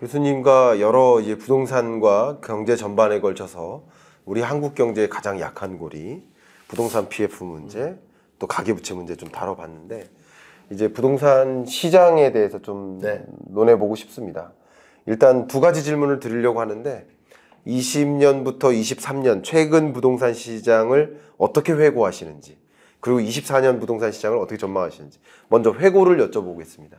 교수님과 여러 이제 부동산과 경제 전반에 걸쳐서 우리 한국 경제의 가장 약한 고리 부동산 PF 문제 또 가계부채 문제 좀 다뤄봤는데 이제 부동산 시장에 대해서 좀 네. 논해보고 싶습니다. 일단 두 가지 질문을 드리려고 하는데 20년부터 23년 최근 부동산 시장을 어떻게 회고하시는지 그리고 24년 부동산 시장을 어떻게 전망하시는지 먼저 회고를 여쭤보겠습니다.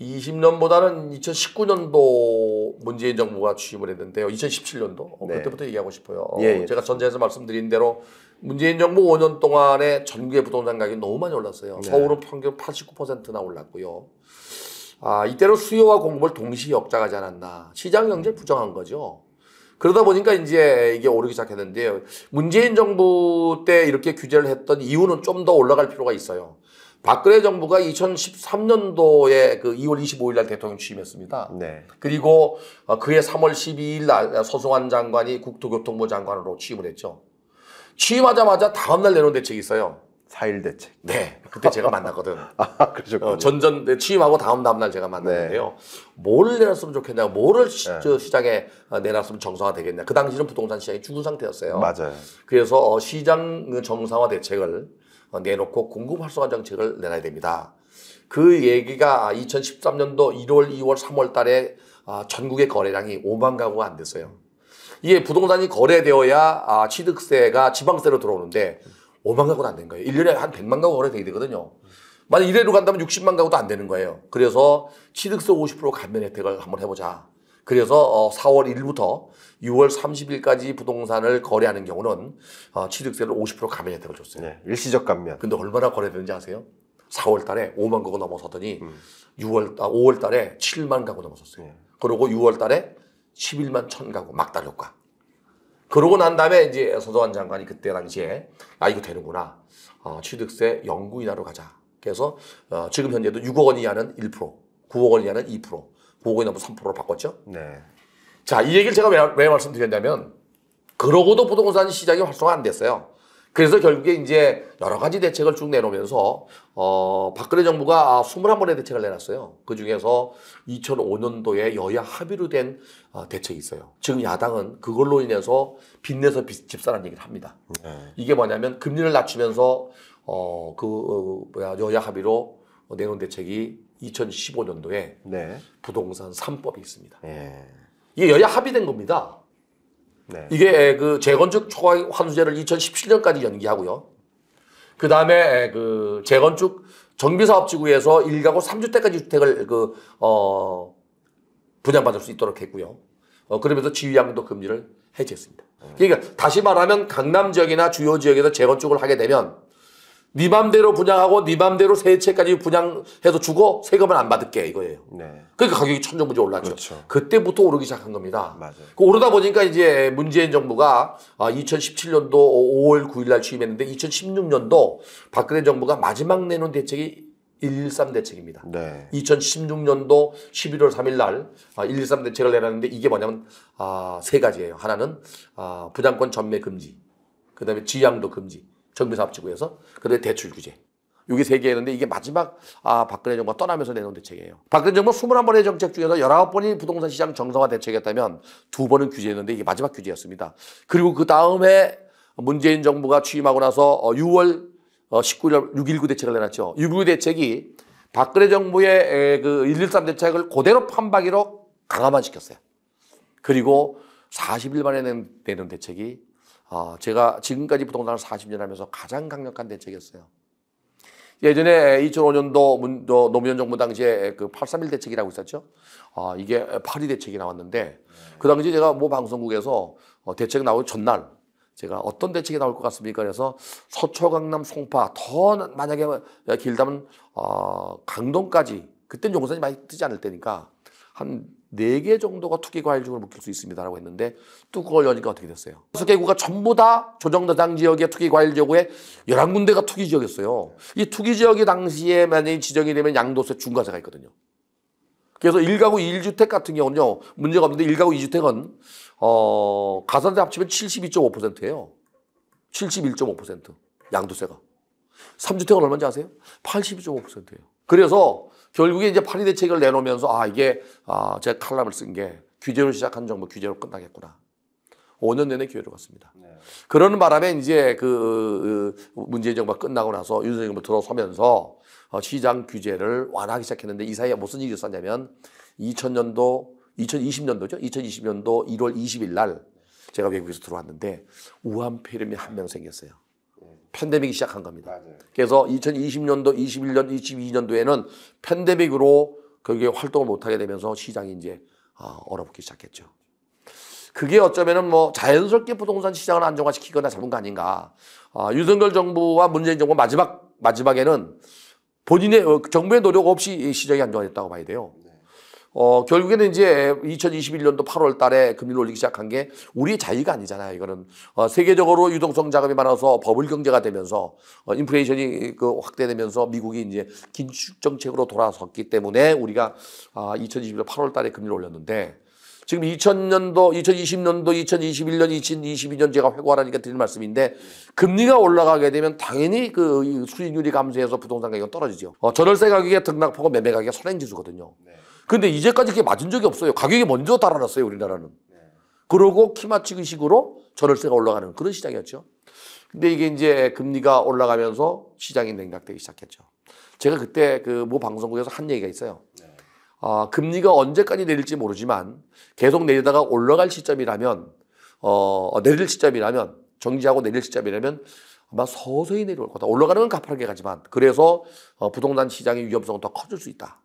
20년보다는 2019년도 문재인 정부가 취임을 했는데요. 2017년도 어, 네. 그때부터 얘기하고 싶어요. 어, 예, 예. 제가 전제에서 말씀드린 대로 문재인 정부 5년 동안에 전국의 부동산 가격이 너무 많이 올랐어요. 네. 서울은 평균 89%나 올랐고요. 아 이때로 수요와 공급을 동시 에 역작하지 않았나. 시장 경제 를 음. 부정한 거죠. 그러다 보니까 이제 이게 오르기 시작했는데요. 문재인 정부 때 이렇게 규제를 했던 이유는 좀 더 올라갈 필요가 있어요. 박근혜 정부가 2013년도에 그 2월 25일 날 대통령 취임했습니다. 네. 그리고 어, 그해 3월 12일 날 서승환 장관이 국토교통부 장관으로 취임을 했죠. 취임하자마자 다음날 내놓은 대책이 있어요. 4일 대책. 네. 그때 제가 만났거든. 아, 그러셨 어, 전전, 네, 취임하고 다음 다음날 제가 만났는데요. 네. 뭘 내놨으면 좋겠냐, 뭐를 시, 네. 시장에 어, 내놨으면 정상화 되겠냐. 그 당시는 부동산 시장이 죽은 상태였어요. 맞아요. 그래서 어, 시장 정상화 대책을 어, 내놓고 공급 활성화 정책을 내놔야 됩니다. 그 얘기가 2013년도 1월, 2월, 3월 달에 아, 전국의 거래량이 5만 가구가 안 됐어요. 이게 부동산이 거래되어야 아, 취득세가 지방세로 들어오는데 5만 가구는 안된 거예요. 1년에 한 100만 가구 거래되게 되거든요. 만약 이래로 간다면 60만 가구도 안 되는 거예요. 그래서 취득세 50% 감면 혜택을 한번 해보자. 그래서 4월 어, 1일부터 6월 30일까지 부동산을 거래하는 경우는 어, 취득세를 50% 감면 혜택을 줬어요. 네, 일시적 감면. 근데 얼마나 거래되는지 아세요? 4월 달에 5만 가구 넘어섰더니 음. 6월, 아, 5월 달에 7만 가구 넘어섰어요. 네. 그러고 6월 달에 11만 1천 가구 막달 효과. 그러고 난 다음에 이제 서도환 장관이 그때 당시에 아, 이거 되는구나. 어, 취득세 영구 인하로 가자. 그래서 어, 지금 현재도 6억 원 이하는 1%, 9억 원 이하는 2%, 5고이 넘버 3%로 바꿨죠. 네. 자, 이 얘기를 제가 왜, 왜 말씀드렸냐면 그러고도 부동산 시장이 활성화 안 됐어요. 그래서 결국에 이제 여러 가지 대책을 쭉 내놓으면서 어 박근혜 정부가 21번의 아, 대책을 내놨어요. 그 중에서 2005년도에 여야 합의로 된 어, 대책이 있어요. 지금 야당은 그걸로 인해서 빚내서 집사라는 얘기를 합니다. 네. 이게 뭐냐면 금리를 낮추면서 어그 어, 뭐야 여야 합의로 내놓은 대책이 2015년도에 네. 부동산 3법이 있습니다. 예. 이게 여야 합의된 겁니다. 네. 이게 그 재건축 초과 환수제를 2017년까지 연기하고요. 그 다음에 그 재건축 정비사업지구에서 1가구 3주 때까지 주택을 그, 어, 분양받을 수 있도록 했고요. 어, 그러면서 지위양도 금리를 해제했습니다. 네. 그러니까 다시 말하면 강남 지역이나 주요 지역에서 재건축을 하게 되면 네 맘대로 분양하고 네 맘대로 세채까지 분양해서 주고 세금은안 받을게 이거예요. 네. 그러니까 가격이 천정부지 올랐죠. 그렇죠. 그때부터 오르기 시작한 겁니다. 맞아요. 그 오르다 보니까 이제 문재인 정부가 2017년도 5월 9일 날 취임했는데 2016년도 박근혜 정부가 마지막 내놓은 대책이 113 대책입니다. 네. 2016년도 11월 3일 날 113 대책을 내놨는데 이게 뭐냐면 아, 세 가지예요. 하나는 아, 부장권 전매 금지, 그 다음에 지양도 금지, 정비사업지구에서. 그다음에 대출 규제. 여기 세 개였는데 이게 마지막 아 박근혜 정부가 떠나면서 내놓은 대책이에요. 박근혜 정부 21번의 정책 중에서 19번이 부동산 시장 정상화 대책이었다면 두 번은 규제였는데 이게 마지막 규제였습니다. 그리고 그 다음에 문재인 정부가 취임하고 나서 6월 19일 6.19 대책을 내놨죠. 6.19 대책이 박근혜 정부의 그 113 대책을 그대로 판박이로 강화만 시켰어요. 그리고 40일 만에 내는 대책이 어, 제가 지금까지 부동산을 40년 하면서 가장 강력한 대책이었어요. 예전에 2005년도 문, 노무현 정부 당시에 그831 대책이라고 있었죠. 어, 이게 파리 대책이 나왔는데 그 당시 제가 모 방송국에서 어, 대책 이 나오기 전날 제가 어떤 대책이 나올 것 같습니까? 그래서 서초 강남 송파 더 만약에 길다면 어, 강동까지 그때 용산이 많이 뜨지 않을 때니까 한네개 정도가 투기 과일중으로 묶일 수 있습니다라고 했는데 또 그걸 여니까 어떻게 됐어요? 6개구가 전부 다 조정대상 지역의 투기 과일 지역의 11군데가 투기 지역이었어요. 이 투기 지역이 당시에 만약에 지정이 되면 양도세 중과세가 있거든요. 그래서 1가구 1주택 같은 경우는요. 문제가 없는데 1가구 2주택은 어, 가산세 합치면 72.5%예요. 71.5% 양도세가. 3주택은 얼마인지 아세요? 82.5%예요. 그래서 결국에 이제 파리 대책을 내놓으면서 아 이게 아, 제가 칼럼을 쓴 게 규제로 시작한 정부 규제로 끝나겠구나. 5년 내내 기회를 갔습니다. 네. 그러는 바람에 이제 그, 그 문재인 정부 끝나고 나서 윤석열 정부 들어서면서 어, 시장 규제를 완화하기 시작했는데 이 사이에 무슨 일이 있었냐면 2000년도 2020년도죠. 2020년도 1월 20일 날 제가 외국에서 들어왔는데 우한 폐렴이 한 명 생겼어요. 팬데믹이 시작한 겁니다. 그래서 2020년도, 21년, 22년도에는 팬데믹으로 그게 활동을 못하게 되면서 시장이 이제 아, 얼어붙기 시작했죠. 그게 어쩌면은 뭐 자연스럽게 부동산 시장을 안정화시키거나 잡은 거 아닌가. 아, 윤석열 정부와 문재인 정부 마지막 마지막에는 본인의 어, 정부의 노력 없이 시장이 안정화됐다고 봐야 돼요. 네. 어, 결국에는 이제 2021년도 8월 달에 금리를 올리기 시작한 게 우리의 자유가 아니잖아요. 이거는. 어, 세계적으로 유동성 자금이 많아서 버블 경제가 되면서 어, 인플레이션이 그 확대되면서 미국이 이제 긴축 정책으로 돌아섰기 때문에 우리가 아, 2021년 8월 달에 금리를 올렸는데 지금 2000년도, 2020년도, 2021년, 2022년 제가 회고하라니까 드리는 말씀인데 금리가 올라가게 되면 당연히 그 수익률이 감소해서 부동산 가격이 떨어지죠. 어, 전월세 가격의 등락폭은 매매 가격의 선행지수거든요. 네. 근데 이제까지 그게 맞은 적이 없어요. 가격이 먼저 달아났어요, 우리나라는. 그러고 키마치기 식으로 전월세가 올라가는 그런 시장이었죠. 근데 이게 이제 금리가 올라가면서 시장이 냉각되기 시작했죠. 제가 그때 그모 방송국에서 한 얘기가 있어요. 아, 금리가 언제까지 내릴지 모르지만 계속 내리다가 올라갈 시점이라면 어, 어, 내릴 시점이라면 정지하고 내릴 시점이라면 아마 서서히 내려올 거다. 올라가는 건 가파르게 가지만 그래서 어, 부동산 시장의 위험성은 더 커질 수 있다.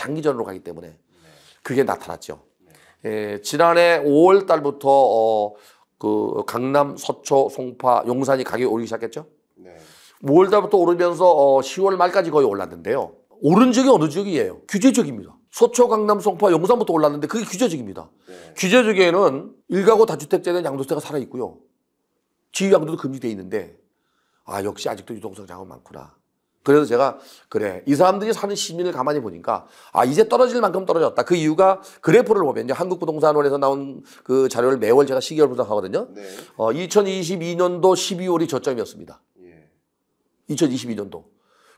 장기전으로 가기 때문에 그게 나타났죠. 예, 지난해 5월 달부터 어, 그 강남, 서초, 송파, 용산이 가격이 오르기 시작했죠. 5월 달부터 오르면서 어, 10월 말까지 거의 올랐는데요. 오른 지역이 어느 지역이에요? 규제적입니다. 서초, 강남, 송파, 용산부터 올랐는데 그게 규제적입니다. 네. 규제적에는 일가구 다주택자는 양도세가 살아있고요. 지휘 양도도 금지돼 있는데 아 역시 아직도 유동성 자금 많구나. 그래서 제가 그래 이 사람들이 사는 시민을 가만히 보니까 아 이제 떨어질 만큼 떨어졌다. 그 이유가 그래프를 보면요 한국부동산원에서 나온 그 자료를 매월 제가 시계열 분석하거든요. 네. 어 2022년도 12월이 저점이었습니다. 예. 2022년도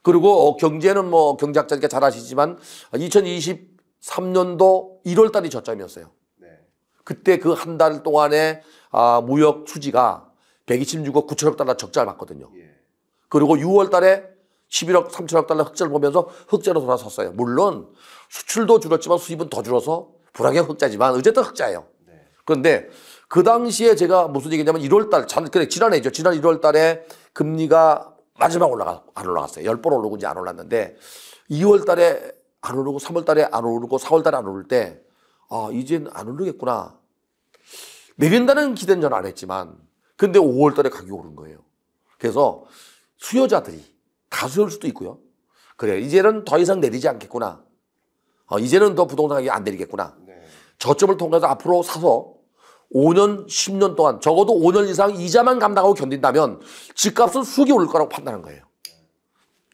그리고 어, 경제는 뭐 경제학자니까 잘 아시지만 2023년도 1월 달이 저점이었어요. 네. 그때 그 한 달 동안에 아 무역 수지가 126억 9천억 달러 적자를 봤거든요. 예. 그리고 6월 달에 11억 3천억 달러 흑자를 보면서 흑자로 돌아섰어요. 물론 수출도 줄었지만 수입은 더 줄어서 불황의 흑자지만 어쨌든 흑자예요. 네. 그런데 그 당시에 제가 무슨 얘기냐면 1월 달, 전, 그래, 지난해죠. 지난 1월 달에 금리가 마지막 올라가, 안 올라갔어요. 10번 오르고 이제 안 올랐는데 2월 달에 안 오르고 3월 달에 안 오르고 4월 달에 안 오를 때 아, 이젠 안 오르겠구나. 내린다는 기대는 전안 했지만 근데 5월 달에 가격이 오른 거예요. 그래서 수요자들이 다수일 수도 있고요. 그래 이제는 더 이상 내리지 않겠구나. 어, 이제는 더 부동산 가격이 안 내리겠구나. 네. 저점을 통해서 앞으로 사서 5년, 10년 동안 적어도 5년 이상 이자만 감당하고 견딘다면 집값은 수기 올 거라고 판단한 거예요.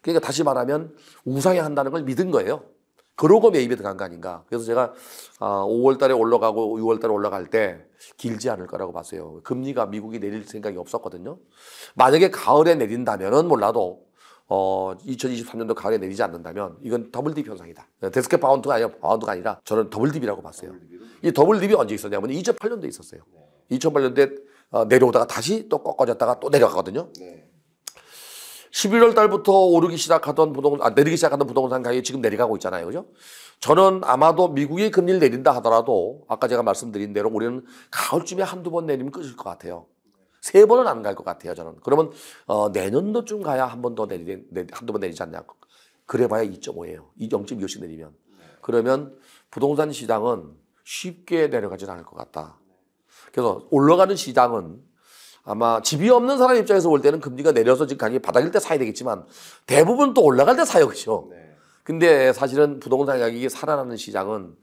그러니까 다시 말하면 우상향 한다는 걸 믿은 거예요. 그러고 매입에 들어간 거 아닌가. 그래서 제가 5월 아, 달에 올라가고 6월 달에 올라갈 때 길지 않을 거라고 봤어요. 금리가 미국이 내릴 생각이 없었거든요. 만약에 가을에 내린다면은 몰라도 어, 2023년도 가을에 내리지 않는다면 이건 더블 딥 현상이다. 데스크 바운드가 아니라 바운드가 아니라 저는 더블 딥이라고 봤어요. 이 더블 딥이 언제 있었냐면 2008년도에 있었어요. 2008년도에 어, 내려오다가 다시 또 꺾어졌다가 또 내려가거든요. 네. 11월 달부터 오르기 시작하던 부동산, 아, 내리기 시작하던 부동산 가격이 지금 내려가고 있잖아요. 그죠? 저는 아마도 미국의 금리를 내린다 하더라도 아까 제가 말씀드린 대로 우리는 가을쯤에 한두 번 내리면 끝일 것 같아요. 세 번은 안 갈 것 같아요, 저는. 그러면 어, 내년도쯤 가야 한 번 더 내리, 내, 한두 번 내리지 않냐. 그래봐야 2.5예요. 0.25씩 내리면. 그러면 부동산 시장은 쉽게 내려가진 않을 것 같다. 그래서 올라가는 시장은 아마 집이 없는 사람 입장에서 볼 때는 금리가 내려서 지금 가격이 바닥일 때 사야 되겠지만 대부분 또 올라갈 때 사요, 그죠? 네. 근데 사실은 부동산 가격이 살아나는 시장은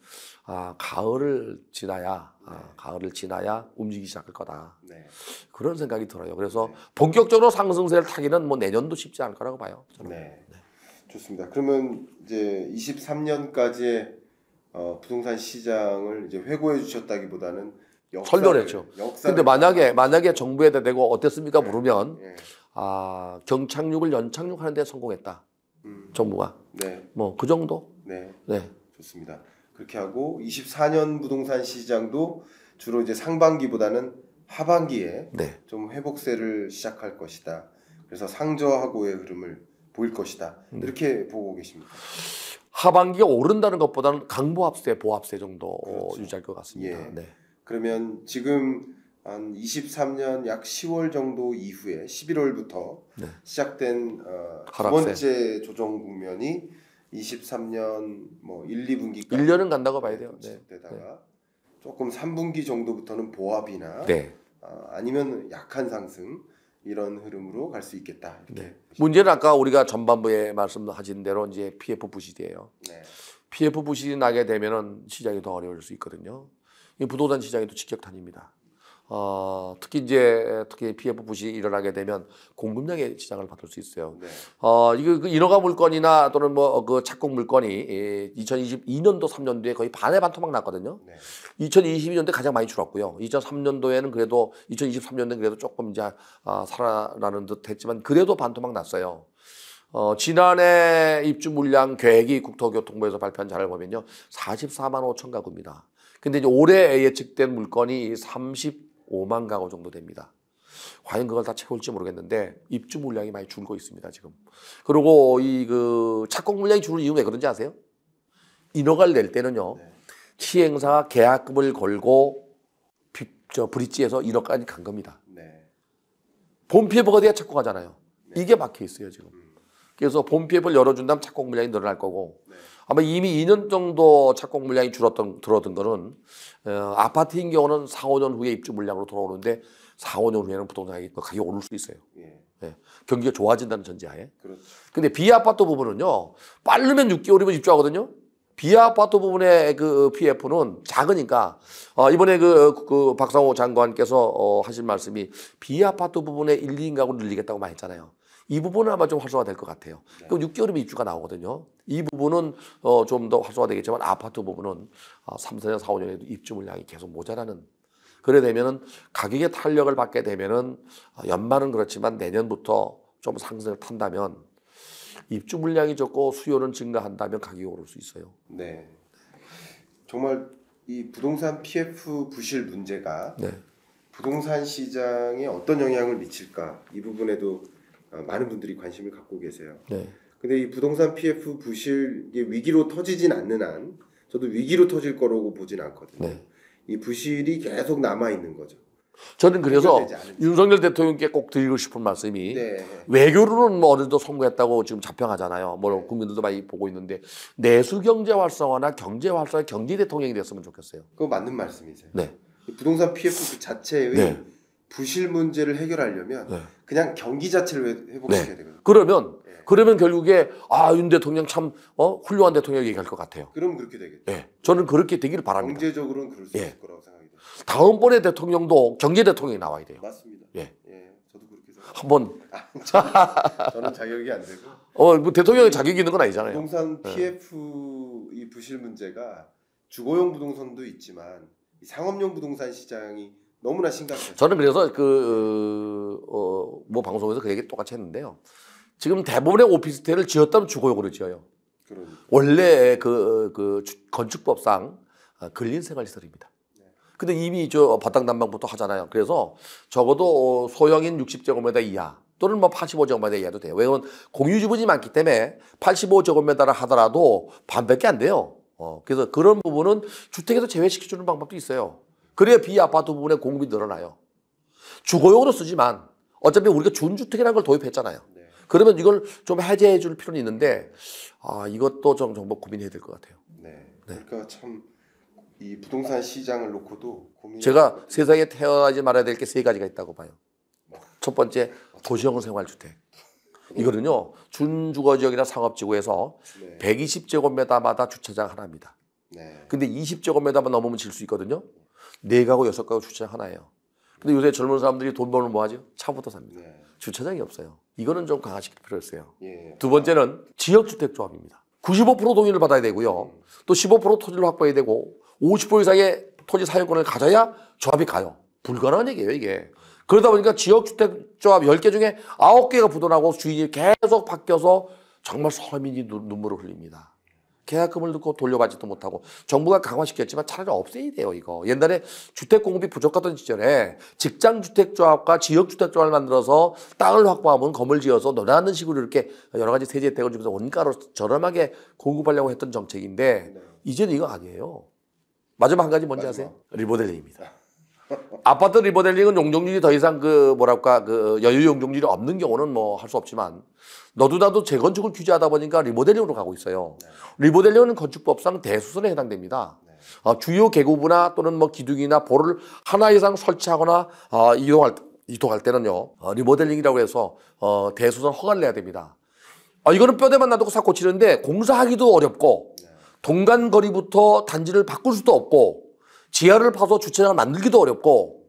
아, 가을을 지나야 아, 네. 아, 가을을 지나야 움직이기 시작할 거다. 네. 그런 생각이 들어요. 그래서 네. 본격적으로 상승세를 타기는 뭐 내년도 쉽지 않을 거라고 봐요. 저는. 네. 좋습니다. 그러면 이제 23년까지의 어, 부동산 시장을 이제 회고해 주셨다기보다는 설명했죠. 근데 만약에 만약에 정부에 대고 어땠습니까? 물으면 네. 네. 아 경착륙을 연착륙하는데 성공했다. 음. 정부가. 네. 뭐 그 정도. 네. 네. 좋습니다. 그렇게 하고 24년 부동산 시장도 주로 이제 상반기보다는 하반기에 네. 좀 회복세를 시작할 것이다. 그래서 상저하고의 흐름을 보일 것이다. 음. 이렇게 보고 계십니다. 하반기가 오른다는 것보다는 강보합세, 보합세 정도 그렇죠. 유지할 것 같습니다. 예. 네. 그러면 지금 한 23년 약 10월 정도 이후에 11월부터 네. 시작된 어, 두 번째 조정 국면이 23년 뭐 1, 2분기까지 1년은 간다고 봐야 돼요. 그렇죠. 네. 되다가 조금 3분기 정도부터는 보합이나 어, 아니면 약한 상승 이런 흐름으로 갈 수 있겠다. 이 네. 문제는 아까 우리가 전반부에 말씀하신 대로 이제 PF 부실이에요. 네. PF 부실이 나게 되면은 시장이 더 어려울 수 있거든요. 부동산 시장이 또 직격탄입니다. 어, 특히 이제 특히 PF 부식이 일어나게 되면 공급량의 지장을 받을 수 있어요. 네. 어, 이거 그 인허가 물건이나 또는 뭐그 착공 물건이 2022년도 3년도에 거의 반에 반 토막 났거든요. 네. 2022년도에 가장 많이 줄었고요. 2003년도에는 그래도 2023년도는 그래도 조금 이제 아, 살아나는 듯 했지만 그래도 반 토막 났어요. 어, 지난해 입주 물량 계획이 국토교통부에서 발표한 자료를 보면요. 44만 5천 가구입니다. 근데 이제 올해 예측된 물건이 5만 가구 정도 됩니다. 과연 그걸 다 채울지 모르겠는데 입주 물량이 많이 줄고 있습니다 지금. 그리고 이 그 착공 물량이 줄은 이유 왜 그런지 아세요? 인허가를 낼 때는요 네. 시행사가 계약금을 걸고 비, 저 브릿지에서 인허가까지간 겁니다. 네. 본 피해보가 돼야 착공하잖아요. 네. 이게 막혀 있어요 지금. 음. 그래서 봄 PF를 열어준다면 착공 물량이 늘어날 거고 네. 아마 이미 2년 정도 착공 물량이 줄었던 들어든 거는 어, 아파트인 경우는 4, 5년 후에 입주 물량으로 돌아오는데 4, 5년 후에는 부동산 가격이, 가격 오를 수 있어요. 예. 예. 경기가 좋아진다는 전제하에. 그렇죠. 근데 비아파트 부분은요. 빠르면 6개월이면 입주하거든요. 비아파트 부분의 그 PF는 작으니까 어, 이번에 그, 그, 그 박상호 장관께서 어, 하신 말씀이 비아파트 부분의 1, 2인 가구 늘리겠다고 많이 했잖아요. 이 부분은 아마 좀 활성화될 것 같아요. 그럼 6개월이면 입주가 나오거든요. 이 부분은 어, 좀더 활성화되겠지만 아파트 부분은 어, 아, 3, 4년, 4, 5년에도 입주 물량이 계속 모자라는 그래 되면은 가격의 탄력을 받게 되면은 아, 연말은 그렇지만 내년부터 좀 상승을 탄다면 입주 물량이 적고 수요는 증가한다면 가격이 오를 수 있어요. 네. 정말 이 부동산 PF 부실 문제가 네. 부동산 시장에 어떤 영향을 미칠까 이 부분에도 어, 많은 분들이 관심을 갖고 계세요. 네. 근데 이 부동산 PF 부실이 위기로 터지진 않는 한 저도 위기로 터질 거라고 보진 않거든요. 네. 이 부실이 계속 남아 있는 거죠. 저는 그래서 윤석열 대통령께 꼭 드리고 싶은 말씀이 네. 외교로는 뭐 어느 정도 성공했다고 지금 자평하잖아요. 뭐 네. 국민들도 많이 보고 있는데 내수 경제 활성화나 경제 활성화 경제 대통령이 됐으면 좋겠어요. 그거 맞는 말씀이세요. 네. 부동산 PF 그 자체의 네. 부실 문제를 해결하려면 네. 그냥 경기 자체를 회복시켜야 네. 되거든요. 그러면 네. 그러면 결국에 아윤 대통령 참 어, 훌륭한 대통령 얘기할 것 같아요. 그럼 그렇게 되겠죠. 네. 저는 그렇게 되기를 바랍니다. 경제적으로는 그럴 수 예. 있을 거라고 생각이 돼요. 다음번에 대통령도 경제 대통령이 나와야 돼요. 맞습니다. 예. 예. 저도 그렇게 생각합니다. 한번 아, 저는, 자격이 안 되고 어, 뭐 대통령의 자격이 있는 건 아니잖아요. 부동산 PF 이 부실 문제가 주거용 부동산도 있지만 상업용 부동산 시장이 너무나 심각해요. 저는 그래서 그, 어, 어, 뭐 방송에서 그 얘기 똑같이 했는데요. 지금 대부분의 오피스텔을 지었다면 주거용으로 지어요. 그러니. 원래 그, 그 건축법상 근린 생활시설입니다. 근데 이미 저 바닥 난방부터 하잖아요. 그래서 적어도 어, 소형인 60제곱미터 이하 또는 뭐 85제곱미터 이하도 돼요. 왜냐면 공유주분이 많기 때문에 85제곱미터를 하더라도 반밖에 안 돼요. 어, 그래서 그런 부분은 주택에서 제외시켜주는 방법도 있어요. 그래야 비아파트 부분에 공급이 늘어나요. 주거용으로 쓰지만 어차피 우리가 준주택이라는 걸 도입했잖아요. 네. 그러면 이걸 좀 해제해 줄 필요는 있는데 아, 이것도 좀 정말 고민해야 될 것 같아요. 네. 네. 그러니까 참 이 부동산 시장을 놓고도 고민 제가 세상에 태어나지 말아야 될 게 세 가지가 있다고 봐요. 뭐. 첫 번째 도시형 생활주택. 이거는요 준주거 지역이나 상업지구에서 120제곱미터마다 주차장 하나입니다. 네. 근데 20제곱미터만 넘으면 질 수 있거든요. 네 가구 여섯 가구 주차장 하나예요. 근데 요새 젊은 사람들이 돈 벌면 뭐 하죠? 차부터 삽니다. 예. 주차장이 없어요. 이거는 좀 강화시킬 필요 있어요. 예. 두 번째는 지역주택조합입니다. 95% 동의를 받아야 되고요. 음. 또15% 토지를 확보해야 되고 50% 이상의 토지 사용권을 가져야 조합이 가요. 불가능한 얘기예요, 이게. 그러다 보니까 지역주택조합 10개 중에 9개가 부도나고 주인이 계속 바뀌어서 정말 서민이 눈물을 흘립니다. 계약금을 넣고 돌려받지도 못하고 정부가 강화시켰지만 차라리 없애야 돼요 이거 옛날에 주택 공급이 부족하던 시절에 직장 주택 조합과 지역 주택 조합을 만들어서 땅을 확보하면 건물 지어서 너라는 식으로 이렇게 여러 가지 세제 혜택을 주면서 원가로 저렴하게 공급하려고 했던 정책인데 네. 이제는 이거 아니에요 마지막 한 가지 뭔지 마지막. 아세요 리모델링입니다. 아파트 리모델링은 용적률이 더 이상 그 뭐랄까 그 여유 용적률이 없는 경우는 뭐 할 수 없지만 너도나도 재건축을 규제하다 보니까 리모델링으로 가고 있어요. 네. 리모델링은 건축법상 대수선에 해당됩니다. 네. 어, 주요 개구부나 또는 뭐 기둥이나 볼을 하나 이상 설치하거나 어, 이동할 이동할 때는요 어, 리모델링이라고 해서 어, 대수선 허가를 내야 됩니다. 어, 이거는 뼈대만 놔두고 싹 고치는데 공사하기도 어렵고 네. 동간 거리부터 단지를 바꿀 수도 없고 지하를 파서 주차장을 만들기도 어렵고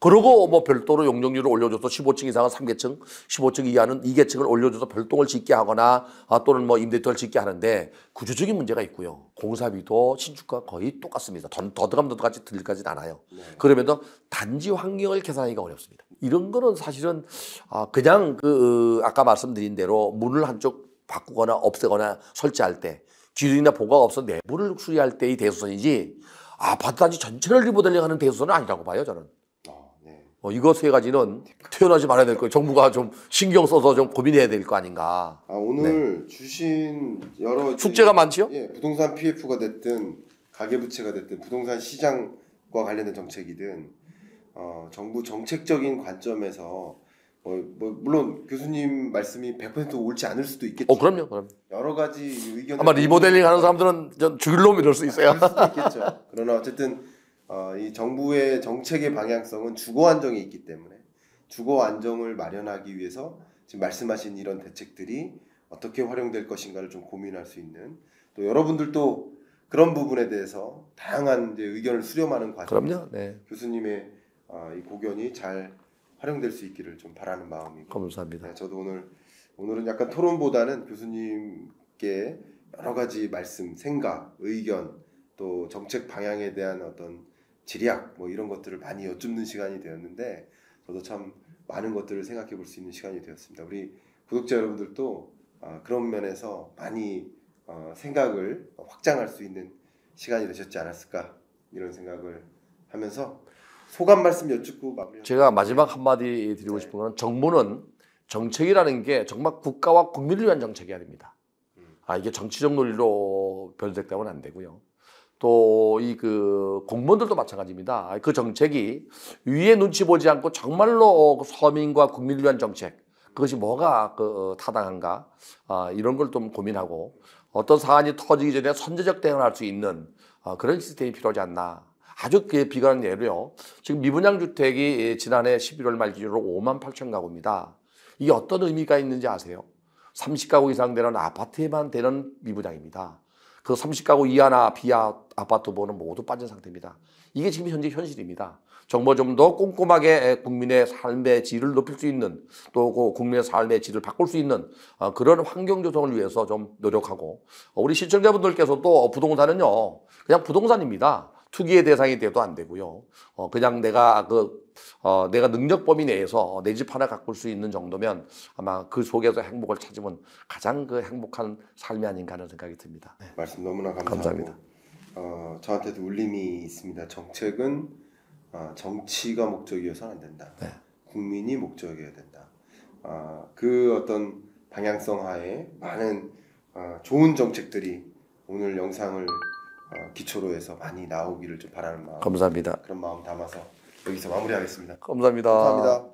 그러고 뭐 별도로 용적률을 올려줘서 15층 이상은 3계층, 15층 이하는 2계층을 올려줘서 별동을 짓게 하거나 아, 또는 뭐 임대주택을 짓게 하는데 구조적인 문제가 있고요. 공사비도 신축과 거의 똑같습니다. 더감더듬같이 들리까진 않아요. 네. 그러면서 단지 환경을 계산하기가 어렵습니다. 이런 거는 사실은 아, 그냥 그 어, 아까 말씀드린 대로 문을 한쪽 바꾸거나 없애거나 설치할 때 기준이나 보고가 없어 내부를 수리할 때의 대수선이지 아파트 단지 전체를 리모델링하는 대우선은 아니라고 봐요 저는. 어, 이거 세 가지는 태어나지 말아야 될거 정부가 좀 신경 써서 좀 고민해야 될 거 아닌가. 아 오늘 네. 주신 여러 숙제가 많지요? 예, 부동산 PF가 됐든 가계부채가 됐든 부동산 시장과 관련된 정책이든 어, 정부 정책적인 관점에서 뭐, 뭐 물론 교수님 말씀이 100% 옳지 않을 수도 있겠죠. 어, 그럼요, 그럼. 여러 가지 의견. 아마 리모델링 하는 사람들은 전 죽일 놈 이럴 수 있어요. 아, 수도 있겠죠. 그러나 어쨌든 어, 이 정부의 정책의 방향성은 주거 안정에 있기 때문에 주거 안정을 마련하기 위해서 지금 말씀하신 이런 대책들이 어떻게 활용될 것인가를 좀 고민할 수 있는 또 여러분들도 그런 부분에 대해서 다양한 이제 의견을 수렴하는 과정. 그럼요. 네. 교수님의 어, 이 고견이 잘 활용될 수 있기를 좀 바라는 마음이고 감사합니다. 네, 저도 오늘 오늘은 약간 토론보다는 교수님께 여러 가지 말씀, 생각, 의견 또 정책 방향에 대한 어떤 지리뭐 이런 것들을 많이 여쭙는 시간이 되었는데 저도 참 많은 것들을 생각해 볼 수 있는 시간이 되었습니다. 우리 구독자 여러분들도 아, 그런 면에서 많이 어, 생각을 확장할 수 있는 시간이 되셨지 않았을까 이런 생각을 하면서 소감 말씀 여쭙고 마무리. 제가 마지막 네. 한마디 드리고 네. 싶은 건 정부는 정책이라는 게 정말 국가와 국민을 위한 정책이 아닙니다. 음. 아 이게 정치적 논리로 변색되면 안 되고요. 또 이 그 공무원들도 마찬가지입니다. 아, 그 정책이 위에 눈치 보지 않고 정말로 그 서민과 국민을 위한 정책 그것이 뭐가 그 어, 타당한가 아, 이런 걸 좀 고민하고 어떤 사안이 터지기 전에 선제적 대응을 할 수 있는 아, 그런 시스템이 필요하지 않나 아주 비관 예로요. 지금 미분양 주택이 예, 지난해 11월 말 기준으로 5만 8천 가구입니다. 이게 어떤 의미가 있는지 아세요? 30가구 이상 되는 아파트에만 되는 미분양입니다. 그 30가구 이하나 비하 아파트 보는 모두 빠진 상태입니다. 이게 지금 현재 현실입니다. 정부가 좀더 꼼꼼하게 예, 국민의 삶의 질을 높일 수 있는 또 그 국민의 삶의 질을 바꿀 수 있는 어, 그런 환경 조성을 위해서 좀 노력하고 어, 우리 시청자분들께서도 부동산은요 그냥 부동산입니다. 투기의 대상이 돼도 안 되고요. 어, 그냥 내가 그, 어, 내가 능력 범위 내에서 내 집 하나 가꿀 수 있는 정도면 아마 그 속에서 행복을 찾으면 가장 그 행복한 삶이 아닌가 하는 생각이 듭니다. 네. 말씀 너무나 감사합니다 어, 저한테도 울림이 있습니다. 정책은 어, 정치가 목적이어서는 안 된다. 네. 국민이 목적이어야 된다. 어, 그 어떤 방향성 하에 많은 어, 좋은 정책들이 오늘 영상을 어, 기초로 해서 많이 나오기를 좀 바라는 마음. 감사합니다. 그런 마음 담아서 여기서 마무리하겠습니다. 감사합니다. 감사합니다.